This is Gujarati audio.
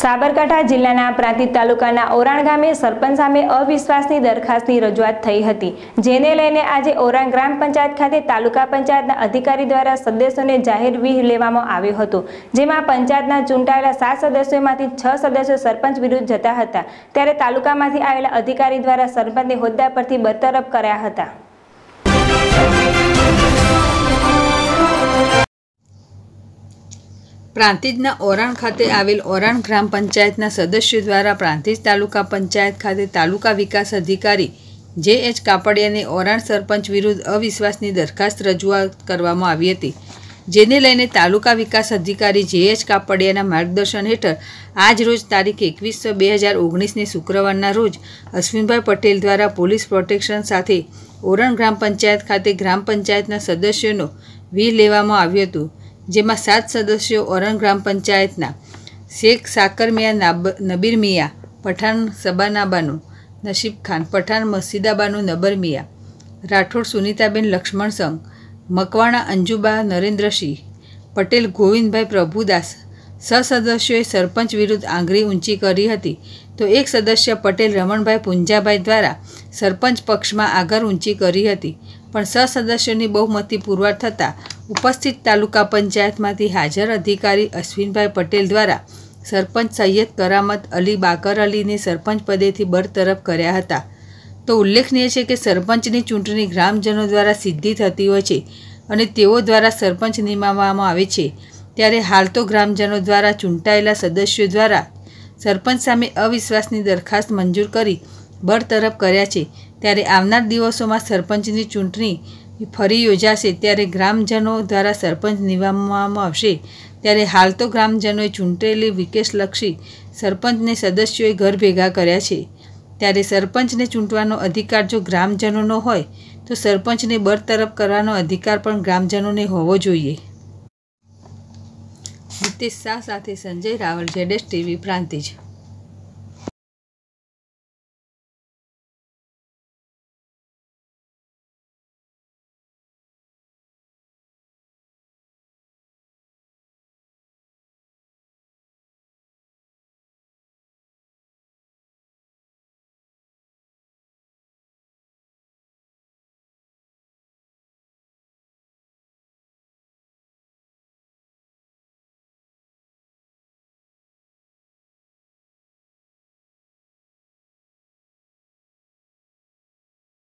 સાબરકાંઠા જિલ્લાના પ્રાંતિજ તાલુકાના ઓરાણ ગામે સરપંચ સામે અવિશ્વાસની દરખાસ્તની રજૂઆત થઈ હતી જેને લઈને આજે ઓરાણ ગ્રામ પંચાયત ખાતે તાલુકા પંચાયતના અધિકારી દ્વારા સદસ્યોને જાહેર વિહ લેવામાં આવ્યો હતો જેમાં પંચાયતના ચૂંટાયેલા સાત સદસ્યોમાંથી છ સદસ્યો સરપંચ વિરુદ્ધ જતા હતા ત્યારે તાલુકામાંથી આવેલા અધિકારી દ્વારા સરપંચને હોદ્દા પરથી બરતરફ કર્યા હતા પ્રાંતિજના ઓરાણ ખાતે આવેલ ઓરાણ ગ્રામ પંચાયતના સદસ્યો દ્વારા પ્રાંતિજ તાલુકા પંચાયત ખાતે તાલુકા વિકાસ અધિકારી જે એચ કાપડિયાને ઓરાણ સરપંચ વિરુદ્ધ અવિશ્વાસની દરખાસ્ત રજૂઆત કરવામાં આવી હતી જેને લઈને તાલુકા વિકાસ અધિકારી જે એચ કાપડિયાના માર્ગદર્શન હેઠળ આજ રોજ તારીખ એકવીસ બે હજાર ઓગણીસની શુક્રવારના રોજ અશ્વિનભાઈ પટેલ દ્વારા પોલીસ પ્રોટેક્શન સાથે ઓરણ ગ્રામ પંચાયત ખાતે ગ્રામ પંચાયતના સદસ્યોનો વી લેવામાં આવ્યું હતું જેમાં સાત સદસ્યો ઓરણ ગ્રામ પંચાયતના શેખ સાકર મિયા નબીર મિયા પઠાણ સબાનાબાનુ નસીબ ખાન પઠાણ મસીદાબાનુ નબર મિયા રાઠોડ સુનિતાબેન લક્ષ્મણ સંઘ મકવાણા અંજુબા નરેન્દ્રસિંહ પટેલ ગોવિંદભાઈ પ્રભુદાસ સસદસ્યોએ સરપંચ વિરુદ્ધ આંગળી ઊંચી કરી હતી તો એક સદસ્ય પટેલ રમણભાઈ પુંજાભાઈ દ્વારા સરપંચ પક્ષમાં આગળ ઊંચી કરી હતી પણ સહસદસ્યોની બહુમતી પુરવાર થતાં ઉપસ્થિત તાલુકા પંચાયતમાંથી હાજર અધિકારી અશ્વિનભાઈ પટેલ દ્વારા સરપંચ સૈયદ કરામત અલી બાકર અલીને સરપંચ પદેથી બરતરફ કર્યા હતા તો ઉલ્લેખનીય છે કે સરપંચની ચૂંટણી ગ્રામજનો દ્વારા સિદ્ધિ થતી હોય છે અને તેઓ દ્વારા સરપંચ નિમાવવામાં આવે છે ત્યારે હાલ તો ગ્રામજનો દ્વારા ચૂંટાયેલા સદસ્યો દ્વારા સરપંચ સામે અવિશ્વાસની દરખાસ્ત મંજૂર કરી બરતરફ કર્યા છે ત્યારે આવનાર દિવસોમાં સરપંચની ચૂંટણી ફરી યોજાશે ત્યારે ગ્રામજનો દ્વારા સરપંચ નિવામવામાં આવશે ત્યારે હાલ તો ગ્રામજનોએ ચૂંટેલી વિકેશલક્ષી સરપંચને સદસ્યોએ ઘર ભેગા કર્યા છે ત્યારે સરપંચને ચૂંટવાનો અધિકાર જો ગ્રામજનોનો હોય તો સરપંચને બરતરફ કરવાનો અધિકાર પણ ગ્રામજનોને હોવો જોઈએ હિતેશ શાહ સાથે સંજય રાવલ જેડેશ ટીવી પ્રાંતિજ